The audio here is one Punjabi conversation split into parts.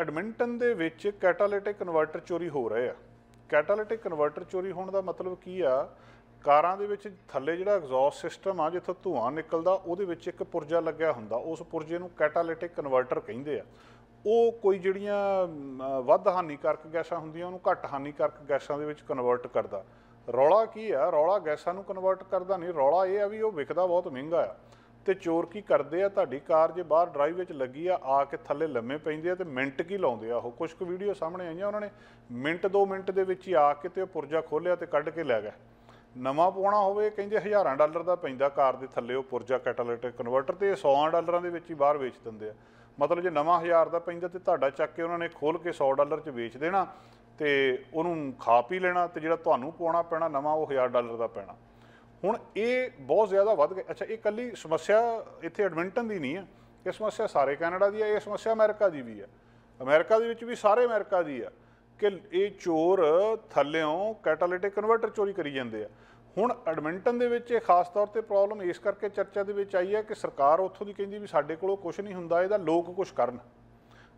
ਐਡਮਿੰਟਨ ਦੇ ਵਿੱਚ ਕੈਟਾਲਿਟਿਕ ਕਨਵਰਟਰ ਚੋਰੀ ਹੋ ਰਹੇ ਆ ਕੈਟਾਲਿਟਿਕ ਕਨਵਰਟਰ ਚੋਰੀ ਹੋਣ ਦਾ ਮਤਲਬ ਕੀ ਆ ਕਾਰਾਂ ਦੇ ਵਿੱਚ ਥੱਲੇ ਜਿਹੜਾ ਐਗਜ਼ੌਸਟ ਸਿਸਟਮ ਆ ਜਿੱਥੋਂ ਧੂਆਂ ਨਿਕਲਦਾ ਉਹਦੇ ਵਿੱਚ ਇੱਕ ਪੁਰਜਾ ਲੱਗਿਆ ਹੁੰਦਾ ਉਸ ਪੁਰਜੇ ਨੂੰ ਕੈਟਾਲਿਟਿਕ ਕਨਵਰਟਰ ਕਹਿੰਦੇ ਆ ਉਹ ਕੋਈ ਜਿਹੜੀਆਂ ਵੱਧ ਹਾਨੀਕਾਰਕ ਗੈਸਾਂ ਹੁੰਦੀਆਂ ਉਹਨੂੰ ਘੱਟ ਹਾਨੀਕਾਰਕ ਗੈਸਾਂ ਦੇ ਵਿੱਚ ਕਨਵਰਟ ਕਰਦਾ ਰੌਲਾ ਕੀ ਆ ਰੌਲਾ ਗੈਸਾਂ ਨੂੰ ਕਨਵਰਟ ਕਰਦਾ ਨਹੀਂ ਰੌਲਾ ਇਹ ਆ ਵੀ ਉਹ ਵਿਕਦਾ ਬਹੁਤ ਮਹਿੰਗਾ ਆ ਤੇ ਚੋਰ ਕੀ ਕਰਦੇ ਆ ਤੁਹਾਡੀ ਕਾਰ ਜੇ ਬਾਹਰ ਡਰਾਈਵ ਵਿੱਚ ਲੱਗੀ ਆ ਆ ਕੇ ਥੱਲੇ ਲੰਮੇ ਪੈਂਦੇ ਆ ਤੇ ਮਿੰਟ ਕੀ ਲਾਉਂਦੇ ਆ ਉਹ ਕੁਝ ਕੁ ਵੀਡੀਓ ਸਾਹਮਣੇ ਆਈਆਂ ਉਹਨਾਂ ਨੇ ਮਿੰਟ 2 ਮਿੰਟ ਦੇ ਵਿੱਚ ਹੀ ਆ ਕੇ ਤੇ ਉਹ ਪੁਰਜਾ ਖੋਲਿਆ ਤੇ ਕੱਢ ਕੇ ਲੈ ਗਿਆ ਨਵਾਂ ਪਾਉਣਾ ਹੋਵੇ ਕਹਿੰਦੇ ਹਜ਼ਾਰਾਂ ਡਾਲਰ ਦਾ ਪੈਂਦਾ ਕਾਰ ਦੇ ਥੱਲੇ ਉਹ ਪੁਰਜਾ ਕੈਟਾਲਿਟਿਕ ਕਨਵਰਟਰ ਤੇ 100 ਡਾਲਰਾਂ ਦੇ ਵਿੱਚ ਹੀ ਬਾਹਰ ਵੇਚ ਦਿੰਦੇ ਆ ਮਤਲਬ ਜੇ ਨਵਾਂ ਹਜ਼ਾਰ ਦਾ ਪੈਂਦਾ ਤੇ ਤੁਹਾਡਾ ਚੱਕ ਕੇ ਉਹਨਾਂ ਨੇ ਖੋਲ ਕੇ 100 ਡਾਲਰ 'ਚ ਵੇਚ ਦੇਣਾ ਤੇ ਉਹਨੂੰ ਖਾ ਪੀ ਲੈਣਾ ਤੇ ਜਿਹੜਾ ਤੁਹਾਨੂੰ ਪਾਉਣਾ ਪੈਣਾ ਨਵਾਂ ਉਹ 1000 ਡਾਲਰ ਦਾ ਪੈਣਾ ਹੁਣ ਇਹ ਬਹੁਤ ਜ਼ਿਆਦਾ ਵੱਧ ਗਿਆ ਅੱਛਾ ਇਹ ਕੱਲੀ ਸਮੱਸਿਆ ਇੱਥੇ ਐਡਮਿੰਟਨ ਦੀ ਨਹੀਂ ਹੈ ਇਹ ਸਮੱਸਿਆ ਸਾਰੇ ਕੈਨੇਡਾ ਦੀ ਹੈ ਇਹ ਸਮੱਸਿਆ ਅਮਰੀਕਾ ਦੀ ਵੀ ਹੈ ਅਮਰੀਕਾ ਦੇ ਵਿੱਚ ਵੀ ਸਾਰੇ ਅਮਰੀਕਾ ਦੀ ਹੈ ਕਿ ਇਹ ਚੋਰ ਥੱਲਿਓਂ ਕੈਟਾਲਿਟਿਕ ਕਨਵਰਟਰ ਚੋਰੀ ਕਰੀ ਜਾਂਦੇ ਆ ਹੁਣ ਐਡਮਿੰਟਨ ਦੇ ਵਿੱਚ ਇਹ ਖਾਸ ਤੌਰ ਤੇ ਪ੍ਰੋਬਲਮ ਇਸ ਕਰਕੇ ਚਰਚਾ ਦੇ ਵਿੱਚ ਆਈ ਹੈ ਕਿ ਸਰਕਾਰ ਉੱਥੋਂ ਦੀ ਕਹਿੰਦੀ ਵੀ ਸਾਡੇ ਕੋਲੋਂ ਕੁਝ ਨਹੀਂ ਹੁੰਦਾ ਇਹਦਾ ਲੋਕ ਕੁਝ ਕਰਨ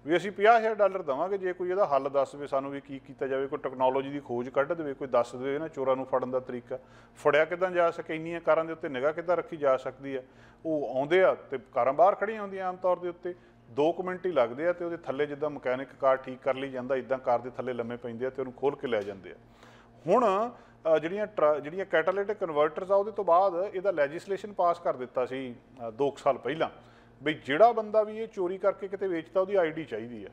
ਵੀ ਅਸੀਂ 50000 ਡਾਲਰ ਦਵਾਂਗੇ ਜੇ ਕੋਈ ਇਹਦਾ ਹੱਲ ਦੱਸ ਦੇ ਸਾਨੂੰ ਵੀ ਕੀ ਕੀਤਾ ਜਾਵੇ ਕੋਈ ਟੈਕਨੋਲੋਜੀ ਦੀ ਖੋਜ ਕੱਢ ਦੇਵੇ ਕੋਈ ਦੱਸ ਦੇਵੇ ਨਾ ਚੋਰਾਂ ਨੂੰ ਫੜਨ ਦਾ ਤਰੀਕਾ ਫੜਿਆ ਕਿਦਾਂ ਜਾ ਸਕੇ ਇੰਨੀਆਂ ਕਾਰਾਂ ਦੇ ਉੱਤੇ ਨਿਗਾਹ ਕਿਦਾਂ ਰੱਖੀ ਜਾ ਸਕਦੀ ਆ ਉਹ ਆਉਂਦੇ ਆ ਤੇ ਕਾਰਾਂ ਬਾਹਰ ਖੜੀਆਂ ਹੁੰਦੀਆਂ ਆਮ ਤੌਰ ਦੇ ਉੱਤੇ 2 ਮਿੰਟ ਹੀ ਲੱਗਦੇ ਆ ਤੇ ਉਹਦੇ ਥੱਲੇ ਜਿੱਦਾਂ ਮਕੈਨਿਕ ਕਾਰ ਠੀਕ ਕਰ ਲਈ ਜਾਂਦਾ ਇਦਾਂ ਕਾਰ ਦੇ ਥੱਲੇ ਲੰਮੇ ਪੈਂਦੇ ਆ ਤੇ ਉਹਨੂੰ ਖੋਲ ਕੇ ਲੈ ਜਾਂਦੇ ਆ ਹੁਣ ਜਿਹੜੀਆਂ ਜਿਹੜੀਆਂ ਕੈਟਾਲਿਟਿਕ ਕਨਵਰਟਰਸ ਆ ਉਹਦੇ ਤੋਂ ਬਾਅਦ ਇਹਦਾ ਲੈਜਿਸਲੇਸ਼ਨ ਪਾਸ ਕਰ ਦਿੱਤਾ ਸੀ 2 ਸਾਲ ਪਹਿਲਾਂ ਵੀ ਜਿਹੜਾ ਬੰਦਾ ਵੀ ਇਹ ਚੋਰੀ ਕਰਕੇ ਕਿਤੇ ਵੇਚਦਾ ਉਹਦੀ ਆਈਡੀ ਚਾਹੀਦੀ ਆ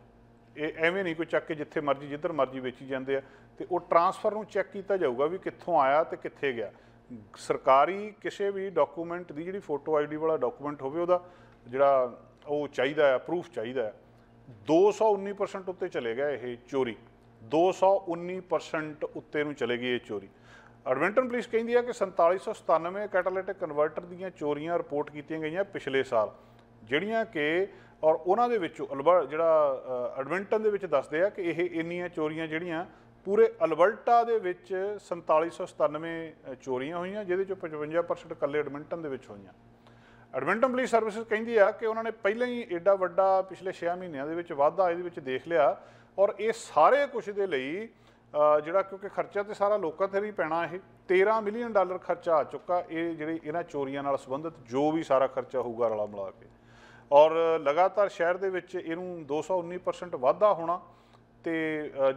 ਇਹ ਐਵੇਂ ਨਹੀਂ ਕੋਈ ਚੱਕ ਕੇ ਜਿੱਥੇ ਮਰਜ਼ੀ ਜਿੱਧਰ ਮਰਜ਼ੀ ਵੇਚੀ ਜਾਂਦੇ ਆ ਤੇ ਉਹ ਟਰਾਂਸਫਰ ਨੂੰ ਚੈੱਕ ਕੀਤਾ ਜਾਊਗਾ ਵੀ ਕਿੱਥੋਂ ਆਇਆ ਤੇ ਕਿੱਥੇ ਗਿਆ ਸਰਕਾਰੀ ਕਿਸੇ ਵੀ ਡਾਕੂਮੈਂਟ ਦੀ ਜਿਹੜੀ ਫੋਟੋ ਆਈਡੀ ਵਾਲਾ ਡਾਕੂਮੈਂਟ ਹੋਵੇ ਉਹਦਾ ਜਿਹੜਾ ਉਹ ਚਾਹੀਦਾ ਹੈ ਪ੍ਰੂਫ ਚਾਹੀਦਾ ਹੈ 219% ਉੱਤੇ ਚਲੇ ਗਿਆ ਇਹ ਚੋਰੀ 219% ਉੱਤੇ ਨੂੰ ਚਲੇ ਗਈ ਇਹ ਚੋਰੀ ਐਡਵੈਂਟਨ ਪੁਲਿਸ ਕਹਿੰਦੀ ਆ ਕਿ 4797 ਕੈਟਾਲਿਟਿਕ ਕਨਵਰਟਰ ਦੀਆਂ ਚੋਰੀਆਂ ਰਿਪੋਰਟ ਕੀਤੀਆਂ ਗਈਆਂ ਪਿਛਲੇ ਸਾਲ ਜਿਹੜੀਆਂ ਕਿ ਔਰ ਉਹਨਾਂ ਦੇ ਵਿੱਚੋਂ ਅਲਬਰ ਜਿਹੜਾ ਐਡਵੈਂਟਨ ਦੇ ਵਿੱਚ ਦੱਸਦੇ ਆ ਕਿ ਇਹ ਇੰਨੀਆਂ ਚੋਰੀਆਂ ਜਿਹੜੀਆਂ ਪੂਰੇ ਅਲਬਰਟਾ ਦੇ ਵਿੱਚ 4797 ਚੋਰੀਆਂ ਹੋਈਆਂ ਜਿਹਦੇ ਚੋਂ 55% ਕੱਲੇ ਐਡਮਿੰਟਨ ਦੇ ਵਿੱਚ ਹੋਈਆਂ ਐਡਮਿੰਟਨ ਪੁਲਿਸ ਸਰਵਿਸ ਕਹਿੰਦੀ ਆ ਕਿ ਉਹਨਾਂ ਨੇ ਪਹਿਲਾਂ ਹੀ ਏਡਾ ਵੱਡਾ ਪਿਛਲੇ 6 ਮਹੀਨਿਆਂ ਦੇ ਵਿੱਚ ਵਾਧਾ ਇਹਦੇ ਵਿੱਚ ਦੇਖ ਲਿਆ ਔਰ ਇਹ ਸਾਰੇ ਕੁਝ ਦੇ ਲਈ ਜਿਹੜਾ ਕਿਉਂਕਿ ਖਰਚਾ ਤੇ ਸਾਰਾ ਲੋਕਾਂ ਤੇ ਵੀ ਪੈਣਾ ਇਹ 13 ਮਿਲੀਅਨ ਡਾਲਰ ਖਰਚਾ ਆ ਚੁੱਕਾ ਇਹ ਜਿਹੜੀ ਇਹਨਾਂ ਚੋਰੀਆਂ ਨਾਲ ਸੰਬੰਧਿਤ ਜੋ ਵੀ ਸਾਰਾ ਖਰਚਾ ਹੋਊਗਾ ਰਲਾ ਮਿਲਾ ਕੇ ਔਰ ਲਗਾਤਾਰ ਸ਼ਹਿਰ ਦੇ ਵਿੱਚ ਇਹਨੂੰ 219% ਵਾਧਾ ਹੋਣਾ ਤੇ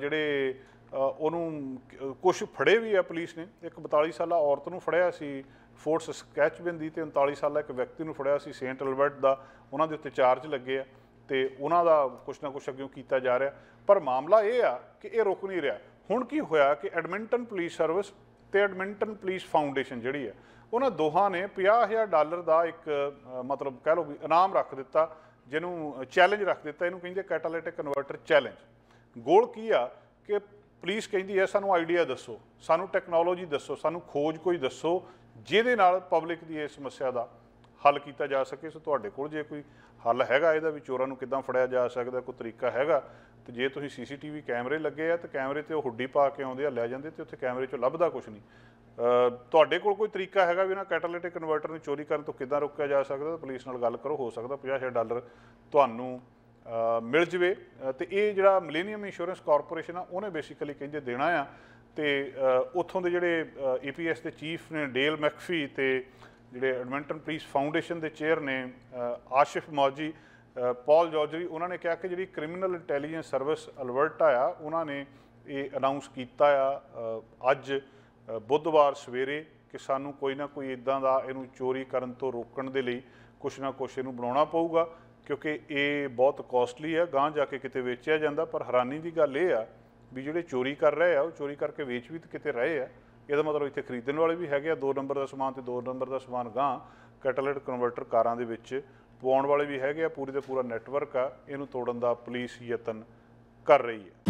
ਜਿਹੜੇ ਉਹਨੂੰ ਕੁਝ ਫੜੇ ਵੀ ਆ ਪੁਲਿਸ ਨੇ ਇੱਕ 42 ਸਾਲਾ ਔਰਤ ਨੂੰ ਫੜਿਆ ਸੀ ਫੋਰਸ ਸਕੈਚ ਬਿੰਦੀ ਤੇ 39 ਸਾਲਾ ਇੱਕ ਵਿਅਕਤੀ ਨੂੰ ਫੜਿਆ ਸੀ ਸੇਂਟ ਅਲਬਰਟ ਦਾ ਉਹਨਾਂ ਦੇ ਉੱਤੇ ਚਾਰਜ ਲੱਗੇ ਆ ਤੇ ਉਹਨਾਂ ਦਾ ਕੁਝ ਨਾ ਕੁਝ ਅੱਗੇ ਕੀਤਾ ਜਾ ਰਿਹਾ ਪਰ ਮਾਮਲਾ ਇਹ ਆ ਕਿ ਇਹ ਰੁਕ ਨਹੀਂ ਰਿਹਾ ਹੁਣ ਕੀ ਹੋਇਆ ਕਿ ਐਡਮਿੰਟਨ ਪੁਲਿਸ ਸਰਵਿਸ ਤੇ ਐਡਮਿੰਟਨ ਪੁਲਿਸ ਫਾਊਂਡੇਸ਼ਨ ਜਿਹੜੀ ਹੈ ਉਹਨਾਂ ਦੋਹਾਂ ਨੇ 50000 ਡਾਲਰ ਦਾ ਇੱਕ ਮਤਲਬ ਕਹਿ ਲਓ ਵੀ ਇਨਾਮ ਰੱਖ ਦਿੱਤਾ ਜਿਹਨੂੰ ਚੈਲੰਜ ਰੱਖ ਦਿੱਤਾ ਇਹਨੂੰ ਕਹਿੰਦੇ ਕੈਟਾਲਿਟਿਕ ਕਨਵਰਟਰ ਚੈਲੰਜ ਗੋਲ ਕੀ ਆ ਕਿ ਪੁਲਿਸ ਕਹਿੰਦੀ ਐ ਸਾਨੂੰ ਆਈਡੀਆ ਦੱਸੋ ਸਾਨੂੰ ਟੈਕਨੋਲੋਜੀ ਦੱਸੋ ਸਾਨੂੰ ਖੋਜ ਕੋਈ ਦੱਸੋ ਜਿਹਦੇ ਨਾਲ ਪਬਲਿਕ ਦੀ ਇਸ ਸਮੱਸਿਆ ਦਾ ਹੱਲ ਕੀਤਾ ਜਾ ਸਕੇ ਸੋ ਤੁਹਾਡੇ ਕੋਲ ਜੇ ਕੋਈ ਹੱਲ ਹੈਗਾ ਇਹਦਾ ਵੀ ਚੋਰਾਂ ਨੂੰ ਕਿੱਦਾਂ ਫੜਿਆ ਜਾ ਸਕਦਾ ਕੋਈ ਤਰੀਕਾ ਹੈਗਾ ਤੇ ਜੇ ਤੁਸੀਂ ਸੀਸੀਟੀਵੀ ਕੈਮਰੇ ਲੱਗੇ ਆ ਤੇ ਕੈਮਰੇ ਤੇ ਉਹ ਹੁੱਡੀ ਪਾ ਕੇ ਆਉਂਦੇ ਆ ਲੈ ਜਾਂਦੇ ਤੇ ਉੱਥੇ ਕੈਮਰੇ 'ਚੋਂ ਲੱਭਦਾ ਕੁਝ ਨਹੀਂ ਤੁਹਾਡੇ ਕੋਲ ਕੋਈ ਤਰੀਕਾ ਹੈਗਾ ਵੀ ਇਹਨਾਂ ਕੈਟਾਲਿਟਿਕ ਕਨਵਰਟਰ ਨੂੰ ਚੋਰੀ ਕਰਨ ਤੋਂ ਕਿੱਦਾਂ ਰੋਕਿਆ ਜਾ ਸਕਦਾ ਪੁਲਿਸ ਨਾਲ ਗੱਲ ਕਰੋ ਹੋ ਸਕਦਾ 50000 ਡਾਲਰ ਤੁਹਾਨੂੰ ਮਿਲ ਜਵੇ ਤੇ ਇਹ ਜਿਹੜਾ ਮਿਲੇਨੀਅਮ ਇੰਸ਼ੋਰੈਂਸ ਕਾਰਪੋਰੇਸ਼ਨ ਆ ਉਹਨੇ ਬੇਸਿਕਲੀ ਕਹਿੰਦੇ ਦੇਣਾ ਆ ਤੇ ਉੱਥੋਂ ਦੇ ਜਿਹੜੇ ਏਪੀਐਸ ਦੇ ਚੀਫ ਨੇ ਡੇਲ ਮੈਕਫੀ ਤੇ ਜਿਹੜੇ ਐਡਵੈਂਟਨ ਪੀਸ ਫਾਊਂਡੇਸ਼ਨ ਦੇ ਚੇਅਰ ਨੇ ਆਸ਼ਿਫ ਮੌਜੀ ਪਾਲ ਜੋਰਜਰੀ ਉਹਨਾਂ ਨੇ ਕਿਹਾ ਕਿ ਜਿਹੜੀ ਕ੍ਰਿਮੀਨਲ ਇੰਟੈਲੀਜੈਂਸ ਸਰਵਿਸ ਅਲਰਟ ਆ ਉਹਨਾਂ ਨੇ ਇਹ ਅਨਾਉਂਸ ਕੀਤਾ ਆ ਅੱਜ ਬੁੱਧਵਾਰ ਸਵੇਰੇ ਕਿ ਸਾਨੂੰ ਕੋਈ ਨਾ ਕੋਈ ਇਦਾਂ ਦਾ ਇਹਨੂੰ ਚੋਰੀ ਕਰਨ ਤੋਂ ਰੋਕਣ ਦੇ ਲਈ ਕੁਛ ਨਾ ਕੁਛ ਇਹਨੂੰ ਬਣਾਉਣਾ ਪਊਗਾ ਕਿਉਂਕਿ ਇਹ ਬਹੁਤ ਕਾਸਟਲੀ ਹੈ ਗਾਂ ਜਾ ਕੇ ਕਿਤੇ ਵੇਚਿਆ ਜਾਂਦਾ ਪਰ ਹੈਰਾਨੀ ਦੀ ਗੱਲ ਇਹ ਆ ਵੀ ਜਿਹੜੇ ਚੋਰੀ ਕਰ ਰਹੇ ਆ ਉਹ ਚੋਰੀ ਕਰਕੇ ਵੇਚ ਵੀ ਕਿਤੇ ਰਹੇ ਆ ਇਹਦਾ ਮਤਲਬ ਇੱਥੇ ਖਰੀਦਣ ਵਾਲੇ ਵੀ ਹੈਗੇ ਆ 2 ਨੰਬਰ ਦਾ ਸਮਾਨ ਤੇ 2 ਨੰਬਰ ਦਾ ਸਮਾਨ ਗਾਂ ਕੈਟਾਲਿਟ ਕਨਵਰਟਰ ਕਾਰਾਂ ਦੇ ਵਿੱਚ ਪਵਾਉਣ ਵਾਲੇ ਵੀ ਹੈਗੇ ਆ ਪੂਰੀ ਦਾ ਪੂਰਾ ਨੈਟਵਰਕ ਆ ਇਹਨੂੰ ਤੋੜਨ ਦਾ ਪੁਲਿਸ ਯਤਨ ਕਰ ਰਹੀ ਹੈ